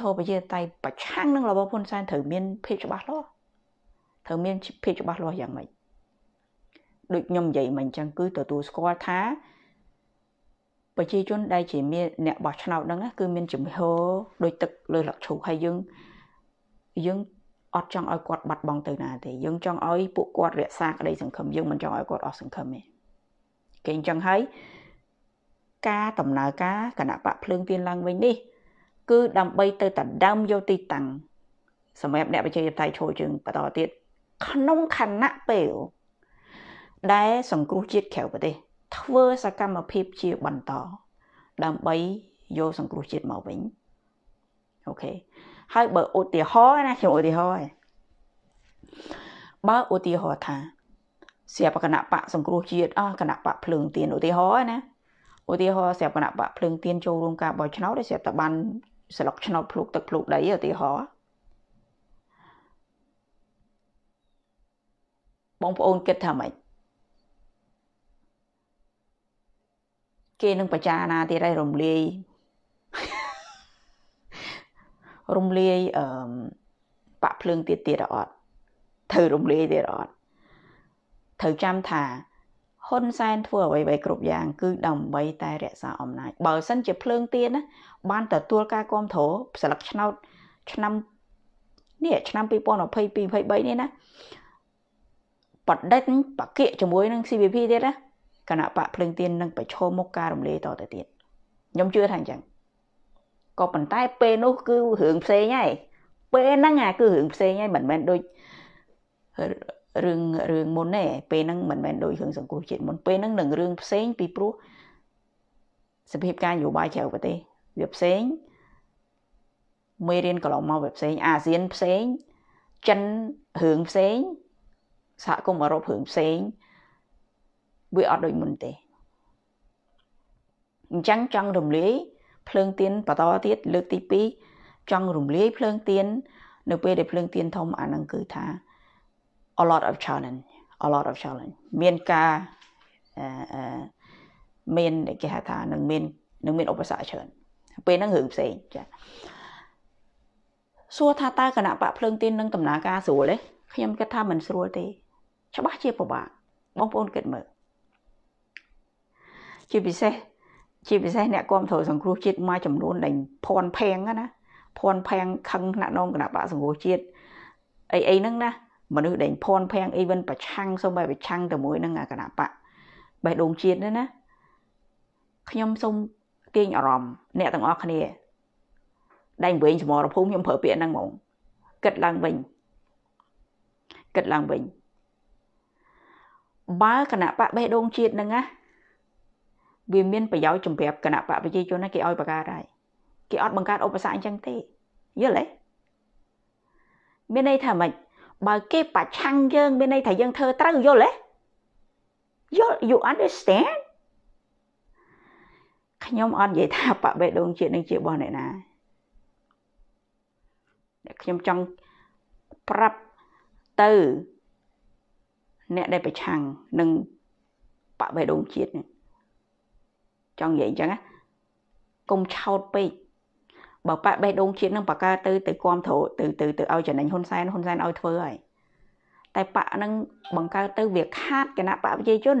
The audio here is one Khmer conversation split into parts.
ធរប្រជាតៃប្រឆាំងនឹងរបបហ៊ុនសែនត្រូវមានភាពច្បាស់លាស់ត្រូវមានភាពច្បាស់លាស់យ៉ាងម៉េចដូចខ្ញុំនិយាយមិញអញ្ចឹងគឺទទួលស្គាល់ថាប្រជាជនដែលជាមានអ្នកបោះឆ្នោតហ្នឹង គឺមានជំហរដូចទឹកលើលកឈូសហើយយើងយើងអត់ចង់ឲ្យគាត់បាត់បង់ទៅណាទេយើងចង់ឲ្យពួកគាត់រក្សាក្តីសង្ឃឹមយើងមិនចង់ឲ្យគាត់អស់សង្ឃឹមទេគេអញ្ចឹងហើយការដំណើរការគណៈបកភ្លើងទៀនឡើងវិញនេះគឺដើម្បីទៅតដើមយកទីតាំងសម្រាប់អ្នកបច្ចេកទេសឈរជើងបន្តទៀតក្នុងខណៈពេល ដែល សង្គ្រោះជាតិក្រៅប្រទេសធ្វើសកម្មភាពជាបន្តដើម្បីយកសង្គ្រោះជាតិមកវិញអូខេហើយបើឧទាហរណ៍ណាខ្ញុំឧទាហរណ៍បើឧទាហរណ៍ថាស្រាប់គណៈបកសង្គ្រោះជាតិអស់គណៈបកភ្លើងទៀនឧទាហរណ៍ណាឧទាហរណ៍ស្រាប់គណៈបកភ្លើងទៀនចូលរួមការបោះឆ្នោតស្រាប់តបានស្លឹកឆ្នោតភ្លុកទឹកភ្លុកដីឧទាហរណ៍បងប្អូនគិតថាម៉េចគេនឹងប្រចាណាទៀតហើយរំលាយរំលាយអឺបាក់ភ្លើងទៀតទៀតអត់ត្រូវរំលាយទៀតអត់ត្រូវចាំថាហ៊ុនសែនធ្វើអ្វីៗគ្រប់យ៉ាងគឺដើម្បីតែរក្សាអំណាចបើសិនជាភ្លើងទៀនណាបានទទួលការគ្រប់គ្រងស្លឹកឆ្នោតឆ្នាំនេះឆ្នាំ2022 23នេះណាបដិញបកិជាមួយនឹង CVP ទៀតណាគណៈបកភ្លើងទៀននឹងប្រឈមមុខការរំលាយតទៅទៀតខ្ញុំជឿថាអញ្ចឹងក៏ប៉ុន្តែពេលនោះគឺរឿងផ្សេងហើយពេលហ្នឹងអាគឺរឿងផ្សេងហើយមិនមែនដូចរឿងរឿងមុនទេពេលហ្នឹងមិនមែនដូចរឿងសង្គ្រោះជាតិមុនពេលហ្នឹងនឹងរឿងផ្សេងពីព្រោះសភាពការនយោបាយក្រៅប្រទេសវាផ្សេងមេរៀនកន្លងមកវាផ្សេងអាស៊ានផ្សេងចិនរឿងផ្សេងសហគមន៍អឺរ៉ុបរឿងផ្សេងវាអត់ដូចមុនទេអញ្ចឹងចង់រំលាយ ភ្លើងទៀនបន្តទៀតលើកទី2ចង់រំលាយភ្លើងទៀននៅពេលដែលភ្លើងទៀនធំអានឹងគឺថា a lot of challenge a lot of challenge មានការមានគេហៅថានឹងមាននឹងមានឧបសគ្គច្រើន ពេលហ្នឹងរឿងផ្សេងចាសួរថាតើគណៈបកភ្លើងទីននឹងដំណើរការស្រួលទេខ្ញុំគិតថាមិនស្រួលទេច្បាស់ជាពិបាកបងប្អូនគិតមើលជាពិសេសជាពិសេសអ្នកគ្រប់គ្រងសង្គ្រោះជាតិមួយចំនួនដែលភ័ន្តផាំងណាភ័ន្តផាំងខឹងថ្នាក់នងគណៈបកសង្គ្រោះជាតិអីអីហ្នឹងណាមនុស្សដែលភ័ន្តភាំងអីវិនប្រឆាំងសូម្បីប្រឆាំងទៅមួយនឹងគណៈបកបេះដូងជាតិណាខ្ញុំសូមទាញអារម្មណ៍អ្នកទាំងអស់គ្នាដែលវិញសមរភូមិខ្ញុំប្រើពាក្យហ្នឹងហ្មងគិតឡើងវិញគិតឡើងវិញបើគណៈបកបេះដូងជាតិហ្នឹងណាវាមានប្រយោជន៍សម្រាប់គណៈបកប្រជាជនគេឲ្យបកាដែរគេអត់បង្កើតឧបសគ្គអញ្ចឹងទេយល់ទេមានន័យថាម៉េចបើគេប្រឆាំងយើងមានន័យថាយើងធ្វើត្រូវយល់ទេយល់ you understand ខ្ញុំអត់និយាយថាបបេដងជាតិនឹងជារបស់អ្នកណាខ្ញុំចង់ប្រាប់ទៅ អ្នកដែលប្រឆាំងនឹងបបេដងជាតិចង់និយាយអញ្ចឹងណាកុំឆោតពេកបើប៉ាបេះដូងជាតិនឹងបកកើតទៅទៅគាំទ្រទៅទៅទៅឲ្យចំណេញហ៊ុនសែនហ៊ុនសែនឲ្យធ្វើហើយតែប៉ានឹងបង្កើតទៅវាខាតគណៈបពាជាជន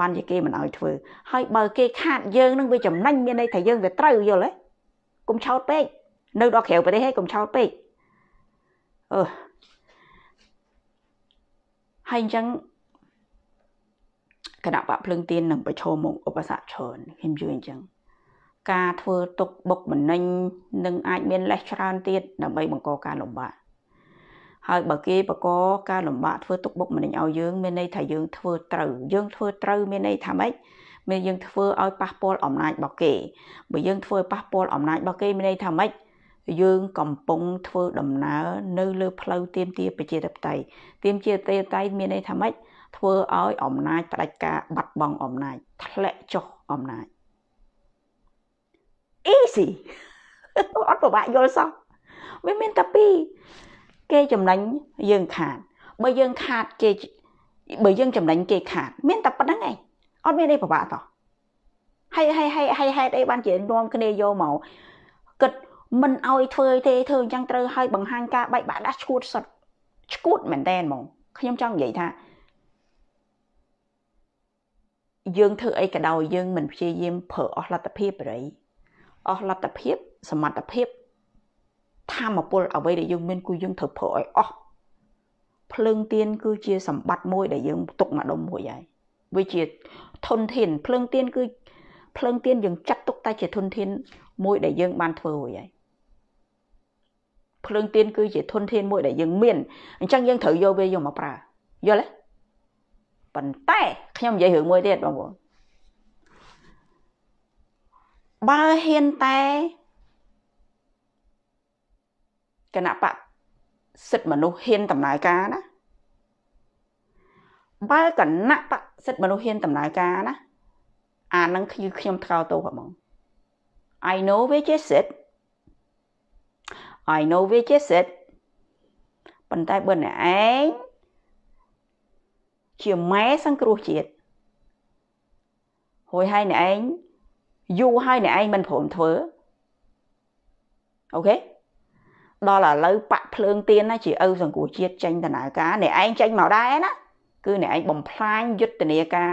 បានជាគេមិនឲ្យធ្វើហើយបើគេខាត យើងនឹងវាចំណេញមានន័យថាយើងវាត្រូវយល់ហ៎កុំឆោតពេកនៅដល់ក្រៅប្រទេសហ៎កុំឆោតពេកអឺហើយអញ្ចឹងគណៈបកភ្លឹងទៀននឹងប្រឈមមុខឧបសគ្គច្រើនខ្ញុំយល់អញ្ចឹងការធ្វើទុកបុកម្នេញនឹងអាចមានលេសច្រើនទៀតដើម្បីបង្កការលំបាកហើយបើគេបកការលំបាកធ្វើទុកបុកម្នេញឲ្យយើងមានន័យថាយើងធ្វើត្រូវយើងធ្វើត្រូវមានន័យថាម៉េចមានយើងធ្វើឲ្យប៉ះពាល់អំណាចរបស់គេបើយើងធ្វើឲ្យប៉ះពាល់អំណាចរបស់គេមានន័យថាម៉េចយើងកំពុងធ្វើដំណើរនៅលើផ្លូវទៀមទាប្រជាធិបតេយ្យទៀមជាទេតៃមានន័យថាម៉េចធ្វើឲ្យអំណាចផ្ដាច់ការបាត់បង់អំណាចធ្លាក់ចុះអំណាច easy អត់ពិបាកយល់សោះវាមានតែពីរគេចំណេញយើងខាតបើយើងខាតគេបើយើងចំណេញគេ ខាត មានតែប៉ុណ្្នឹងឯងអត់មានអីពិបាកតោះហើយហើយហើយហើយហេតុអីបានជានាំគ្នាយកមកគិតមិនអោយធ្វើ ទេធ្វើអញ្ចឹងត្រូវហើយបង្ហាញការបែកបាក់ដាស់ឈួតសុតឈួតមែនតែនហ្មងខ្ញុំចង់និយាយថាយើងធ្វើអីក៏ដោយយើងមិនព្យាយាមប្រើអស់លទ្ធភាពរីអស់លទ្ធភាព សមត្ថភាពធម្មពលអ្វីដែលយើងមាន គឺយើងត្រូវប្រើឲ្យអស់ភ្លើងទៀនគឺជា សម្បត្តិមួយដែលយើងទុកមកដុំមួយហើយវាជាធនធានភ្លើងទៀនគឺភ្លើងទៀនយើងចាត់ទុកតែ ជា ធនធានមួយដែលយើងបានធ្វើរួចហើយភ្លើងទៀនគឺជាធនធានមួយដែលយើងមានអញ្ចឹងយើងត្រូវយកវាយកមកប្រើយល់ទេប៉ុន្តែខ្ញុំនិយាយរឿងមួយទៀតបងប្អូនបើហ៊ានតែគណៈបកសិទ្ធិមនុស្សហ៊ានដំណើរការណាបើគណៈបកសិទ្ធិមនុស្សហ៊ានដំណើរការណា អានឹងគឺខ្ញុំថ្កោលទោសហ្មង I know which is it I know which is it ប៉ុន្តែបើអ្នកឯងជាម៉ែសង្គ្រោះជាតិរួចហើយអ្នកឯងយូរហើយអ្នកឯងមិនព្រមធ្វើអូខេដល់ឥឡូវបាក់ភ្លើងទៀនណាជាឪសង្គមជាតិចេញដំណើរការអ្នកឯងចេញមកដែរណាគឺអ្នកឯងបំផ្លាញយុទ្ធនាការ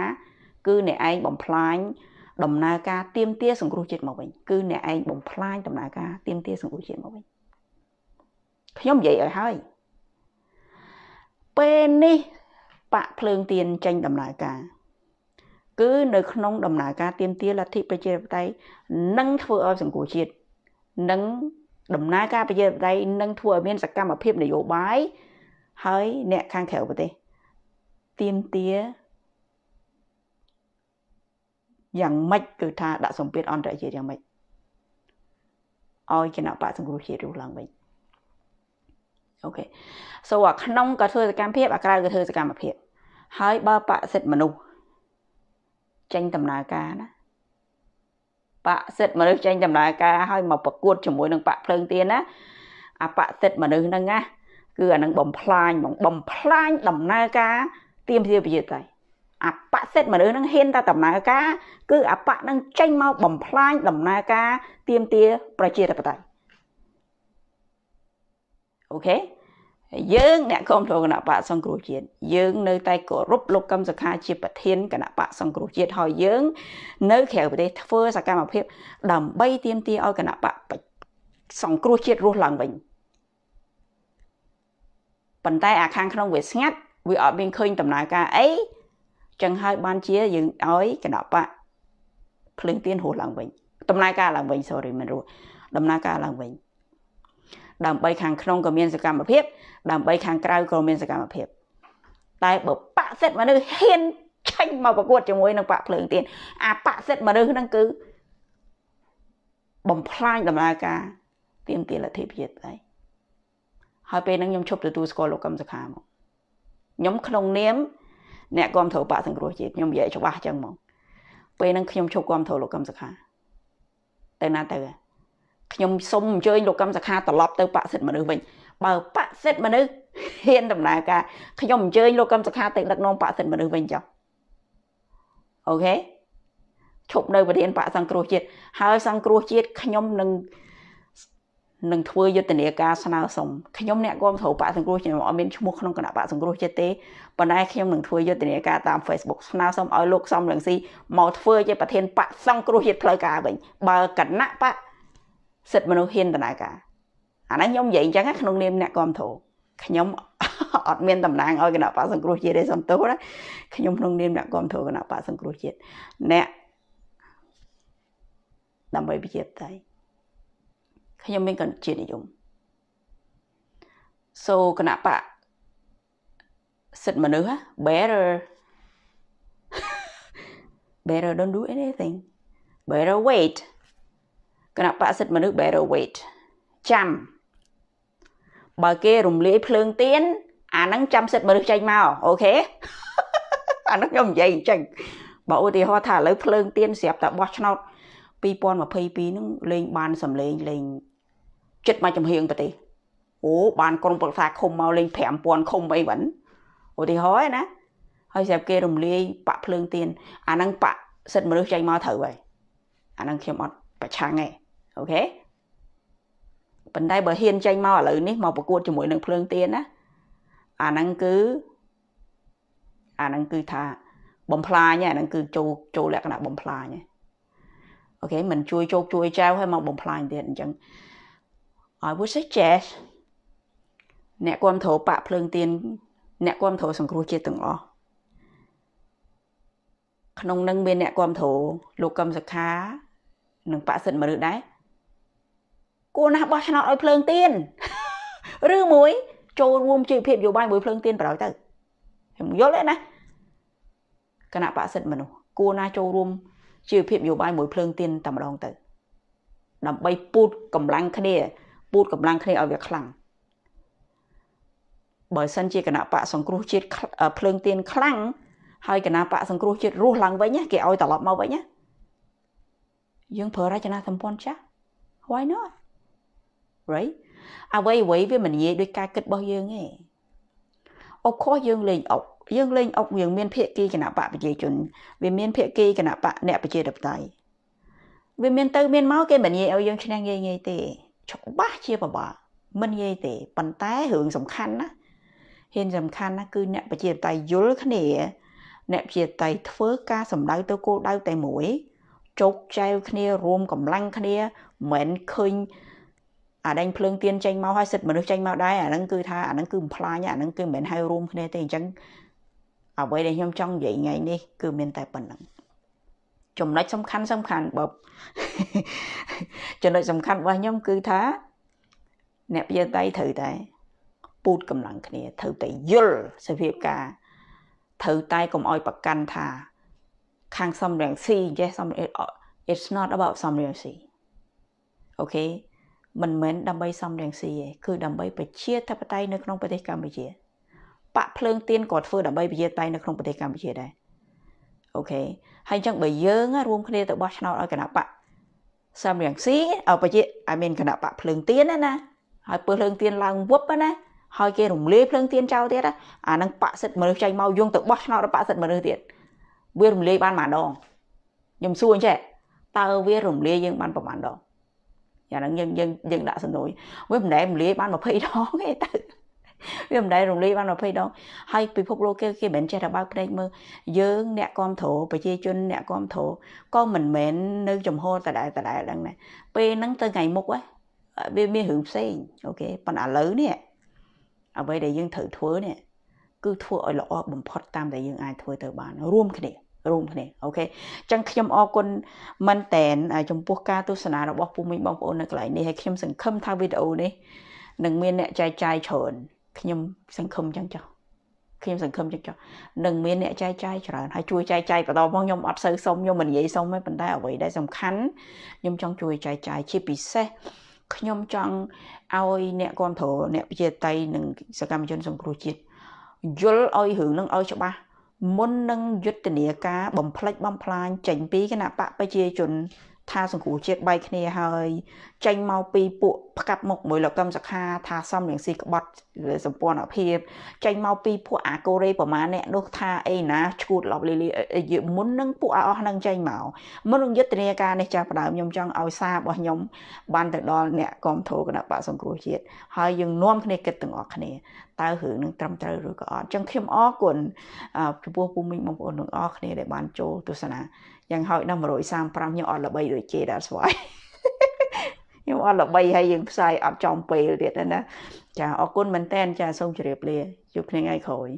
គឺអ្នកឯងបំផ្លាញដំណើរការទៀមទាសង្គ្រោះជាតិមកវិញគឺអ្នកឯងបំផ្លាញដំណើរការទៀមទាសង្គ្រោះជាតិមកវិញខ្ញុំនិយាយឲ្យហើយពេលនេះបាក់ភ្លើងទៀនចេញ ដំណើរការគឺនៅក្នុងដំណើរការទៀនទាលទ្ធិប្រជាធិបតេយ្យនិងធ្វើឲ្យសង្គមជាតិនិងដំណើរការប្រជាធិបតេយ្យនិងធ្វើឲ្យមានសកម្មភាពនយោបាយហើយអ្នកខាងក្រៅប្រទេសទៀនទាយ៉ាងម៉េចគឺថាដាក់សម្ពាធអន្តរជាតិយ៉ាងម៉េចឲ្យគណៈបកសង្គ្រោះជាតិរស់ឡើងវិញអូខេ so អាក្នុងក៏ធ្វើសកម្មភាពអាក្រៅក៏ធ្វើសកម្មភាពហើយបើបកសិទ្ធិមនុស្សចេញដំណើរការណាបាក់សិទ្ធមនុស្សចេញដំណើរការឲ្យមកប្រកួតជាមួយនឹងបាក់ភ្លើងទៀនណាអាបាក់សិទ្ធមនុស្សហ្នឹងណាគឺអានឹងបំផ្លាញបងបំផ្លាញដំណើរការទៀមទាវិយតៃអបសិទ្ធមនុស្សនឹងហ៊ានតែដំណើរការគឺ អបនឹងចេញមកបំផ្លាញដំណើរការទៀមទាប្រជាធិបតេយ្យអូខេយើងអ្នកគ្រប់គ្រងគណៈបកសង្គ្រោះជាតិយើងនៅតែគោរពលោកកឹមសុខាជាប្រធានគណៈបកសង្គ្រោះជាតិហើយយើង នៅក្រៅប្រទេសធ្វើ សកម្មភាពដើម្បីទាមទារឲ្យគណៈបកសង្គ្រោះជាតិរស់ឡើងវិញប៉ុន្តែអាខាងក្នុងវាស្ងាត់វាអត់មានឃើញដំណើរការអីចឹងហើយបានជាយើងឲ្យគណៈបកភ្លើងទៀនរស់ឡើងវិញដំណើរការឡើងវិញ sorry មិនរស់ដំណើរការឡើងវិញដើម្បីខាងក្នុងក៏មានសកម្មភាពដើម្បីខាងក្រៅក៏មានសកម្មភាពតែបើបាក់សិទ្ធមនុស្សហ៊ានឆេញមកប្រកួតជាមួយនឹងបាក់ភ្លើងទៀនអាបាក់សិទ្ធមនុស្សហ្នឹងគឺបំផ្លាញដំណើរការទៀមទាលទ្ធិភាពដែរហើយពេលហ្នឹងខ្ញុំឈប់ទទួលស្គាល់លោកកឹមសុខាមកខ្ញុំក្នុង នាមអ្នកគាំទ្របាក់សង្គ្រោះជាតិខ្ញុំនិយាយច្បាស់ចឹងហ្មងពេលហ្នឹងខ្ញុំឈប់គាំទ្រលោកកឹមសុខាទៅណាទៅហ៎ខ្ញុំសូមអញ្ជើញលោកកម្មសខាត្រឡប់ទៅបកសិទ្ធិមនុស្សវិញបើបកសិទ្ធិមនុស្សហ៊ានដំណើរការខ្ញុំអញ្ជើញលោកកម្មសខាទៅដឹកនាំបកសិទ្ធិមនុស្សវិញចុះអូខេឈប់នៅប្រធានបកសង្គ្រោះជាតិហើយសង្គ្រោះជាតិខ្ញុំនឹងនឹងធ្វើយុទ្ធនាការស្នើសុំខ្ញុំអ្នកគាំទ្របកសង្គ្រោះខ្ញុំអត់មានឈ្មោះក្នុងគណៈបកសង្គ្រោះជាតិទេប៉ុន្តែខ្ញុំនឹងធ្វើយុទ្ធនាការតាម Facebook ស្នើសុំឲ្យលោកសំរងស៊ីមកធ្វើជាប្រធានបកសង្គ្រោះជាតិផ្លូវការវិញបើគណៈបកសិទ្ធិមនុស្សហ៊ានដំណើរការអាហ្នឹងខ្ញុំនិយាយអញ្ចឹងក្នុងនាមអ្នកគ្រប់គ្រងខ្ញុំអត់មានតំណែងឲ្យគណៈបកសង្គ្រោះជាតិទេសំទោសណាខ្ញុំក្នុងនាមអ្នកគ្រប់គ្រងគណៈបកសង្គ្រោះជាតិអ្នកដើម្បីប្រជាធិបតេយ្យខ្ញុំមានកណ្ជានិយមសូគណៈបកសិទ្ធិមនុស្ស better better don't do anything better wait គណៈបកសិទ្ធិមនុស្ស Barrow Wade ចាំបើគេ រំលាយភ្លើងទៀនអាហ្នឹងចាំសិទ្ធិមនុស្សចេញមកអូខេអាហ្នឹងខ្ញុំនិយាយអញ្ចឹងបើឧទាហរណ៍ថាឥឡូវភ្លើងទៀនស្រាប់តែបោះឆ្នោត2022ហ្នឹងលេងបានសម្លេងលេងចិត្តមកចំហៀងប្រទេសអូ បានក្រុមប្រឹក្សាឃុំមកលេង5000ឃុំអីវិញឧទាហរណ៍ណាហើយស្រាប់គេរំលាយបាក់ភ្លើងទៀនអាហ្នឹងបាក់សិទ្ធិមនុស្សចេញមកត្រូវហើយអាហ្នឹងខ្ញុំអត់ប្រឆាំងទេអូខេប៉ុន្តែបើហ៊ានចេញមកឥឡូវនេះមកប្រកួតជាមួយនឹងភ្លើងទៀនណាអាហ្នឹងគឺអាហ្នឹងគឺថាបំផ្លាញអាហ្នឹងគឺចូលចូលលក្ខណៈបំផ្លាញអូខេមិនជួយជោគជួយចៅហើយមកបំផ្លាញទៀតអញ្ចឹង I would suggest អ្នកគ្រប់គ្រងបាក់ភ្លើងទៀនអ្នកគ្រប់គ្រងសង្គ្រោះជាតិទាំងអស់ក្នុងនឹងមានអ្នកគ្រប់គ្រងលោកកឹមសខា និង បាក់សិទ្ធិមនុស្សដែរគួរណាស់បោះឆ្នោតឲ្យភ្លើងទៀនឬមួយចូលរួមជីវភាពយោបាយមួយភ្លើងទៀនបណ្ដោយទៅខ្ញុំយល់ទេណាគណៈបកសិទ្ធិមនុស្សគួរណាចូលរួមជីវភាពយោបាយមួយភ្លើងទៀនតែម្ដងទៅដើម្បីពូតកម្លាំងគ្នាពូតកម្លាំងគ្នាឲ្យវាខ្លាំងបើសិនជាគណៈបកសង្គ្រោះជាតិភ្លើងទៀនខ្លាំងហើយគណៈបកសង្គ្រោះជាតិរស់ឡើងវិញគេឲ្យត្រឡប់មកវិញយើងប្រើរចនាសម្ព័ន្ធចាស់ why not right អ្វីអ្វីវាមិនងាយដោយការគិតរបស់យើងទេអបខុសយើងលេងអុកយើងលេងអុកយើងមាន ភាគីគណៈបកប្រជាជន វាមាន ភាគីគណៈបកអ្នកប្រជាធិបតេយ្យវាមានទៅមានមកគេមិនងាយឲ្យយើងឈ្នះងាយងាយទេច្បាស់ជាពិបាកមិនងាយទេប៉ុន្តែរឿងសំខាន់ណាហ៊ានសំខាន់ណាគឺអ្នកប្រជាតៃយល់គ្នា អ្នកប្រជាតៃធ្វើការសម្ដៅទៅគោលដៅតែមួយជោគជ័យគ្នារួមកម្លាំងគ្នាមិនឃើញអាដេញភ្លើងទៀនចេញមកហើយសិទ្ធិមនុស្សចេញមកដែរអាហ្នឹងគឺថាអាហ្នឹងគឺបំផ្លាញអាហ្នឹងគឺមិនមែនហៅរួមគ្នាទេអញ្ចឹងអ្វីដែលខ្ញុំចង់និយាយថ្ងៃនេះគឺមានតែប៉ុណ្្នឹង ចំណុចសំខាន់សំខាន់បើចំណុចសំខាន់របស់ខ្ញុំគឺថា អ្នកវិទ្យាត្រូវតែពូតកម្លាំងគ្នាត្រូវតែយល់សភាពការត្រូវតែកុំអោយប្រកាន់ថា ខាងសំរងស៊ីចេះសំ it's not about សំរងស៊ីអូខេមិនមែនដើម្បីសំរងស៊ីទេគឺដើម្បីប្រជាធិបតេយ្យនៅក្នុងប្រទេសកម្ពុជាបាក់ភ្លើងទៀនក៏ធ្វើដើម្បីប្រជាធិបតេយ្យនៅក្នុងប្រទេសកម្ពុជាដែរអូខេហើយអញ្ចឹងបើយើងរួមគ្នាទៅបោះឆ្នោតឲ្យគណៈបកសំរងស៊ីឲ្យប្រជាឲ្យមានគណៈបកភ្លើងទៀនណាហើយពើភ្លើងទៀនឡើងវឹបណាហើយគេរំលាយភ្លើងទៀនចោលទៀតអានឹងបាក់សិទ្ធមនុស្សចេញមកយងទៅបោះឆ្នោតបាក់សិទ្ធមនុស្សទៀតវា រំលាយបានមួយដងខ្ញុំសួរអញ្ចឹងតើវារំលាយយើងបានប្រហែលដងយ៉ាងហ្នឹងយើងយើងយើងដាក់សំណួយវាមិនដែលរំលាយបាន20ដងទេទៅវាមិនដែលរំលាយបាន20ដងហើយពិភពលោកគេគេមិនចេះតែបើកភ្នែកមើលយើងអ្នកគ្រប់គ្រងប្រជាជនអ្នកគ្រប់គ្រងក៏មិនមែននៅចំហតដែលតដែលហ្នឹងណាពេលហ្នឹងទៅថ្ងៃមុខវាមានរឿងផ្សេងអូខេប៉ុន្តែឥឡូវនេះអ្វីដែលយើងត្រូវធ្វើនេះគឺធ្វើឲ្យល្អបំផុតតាមដែលយើងអាចធ្វើទៅបានរួមគ្នារួមគ្នាអូខេអញ្ចឹងខ្ញុំអរគុណមែនតែនចំពោះការទស្សនារបស់ពុកមីងបងប្អូននៅកន្លែងនេះហើយខ្ញុំសង្ឃឹមថាវីដេអូនេះនឹងមានអ្នកចែកចាយច្រើនខ្ញុំសង្ឃឹមចឹងចុះខ្ញុំសង្ឃឹមចឹងចុះនឹងមានអ្នកចែកចាយច្រើនហើយជួយចែកចាយបន្តមកខ្ញុំអត់សូវសុំខ្ញុំមិននិយាយសុំទេប៉ុន្តែអ្វីដែលសំខាន់ខ្ញុំចង់ជួយចែកចាយជាពិសេសខ្ញុំចង់ឲ្យអ្នកគ្រប់គ្រងអ្នកវិទ្យាតៃនិងសកម្មជនសង្គ្រោះជាតិយល់ឲ្យរឿងនឹងឲ្យច្បាស់មុននឹងយុទ្ធនាការបំផ្លិចបំផ្លាញចេញពីគណៈបកប្រជាជនថាសង្គ្រោះជាតិបែកគ្នាហើយចេញមកពីពួកផ្កាប់មុខមួយលោកកឹមសខាថាសំរៀងស៊ីក្បត់សម្ព័ន្ធភាពចេញមកពីពួកអាកូរ៉េប្រមាណអ្នកនោះថាអីណាឈួតលបលីលីមុននឹងពួកអស់នឹងចេញមកមុននឹងយុទ្ធនាការនេះចាប់ផ្ដើមខ្ញុំចង់ឲ្យសាររបស់ខ្ញុំបានទៅដល់អ្នកគាំទ្រគណៈបកសង្គ្រោះជាតិហើយយើងនាំគ្នាគិតទាំងអស់គ្នាតើរឿងនឹងត្រឹមត្រូវឬក៏អត់អញ្ចឹងខ្ញុំអរគុណចំពោះពុកមីងបងប្អូនទាំងអស់គ្នាដែលបានចូលទស្សនាយ៉ាងហោចណាស់135ខ្ញុំអត់ល្បីដូចគេដែរស្វាយខ្ញុំអត់ល្បីហើយយើងផ្សាយអត់ចំពេលទៀតណាចាអរគុណមែនតែនចាសូមជម្រាបលាជួបគ្នាថ្ងៃក្រោយ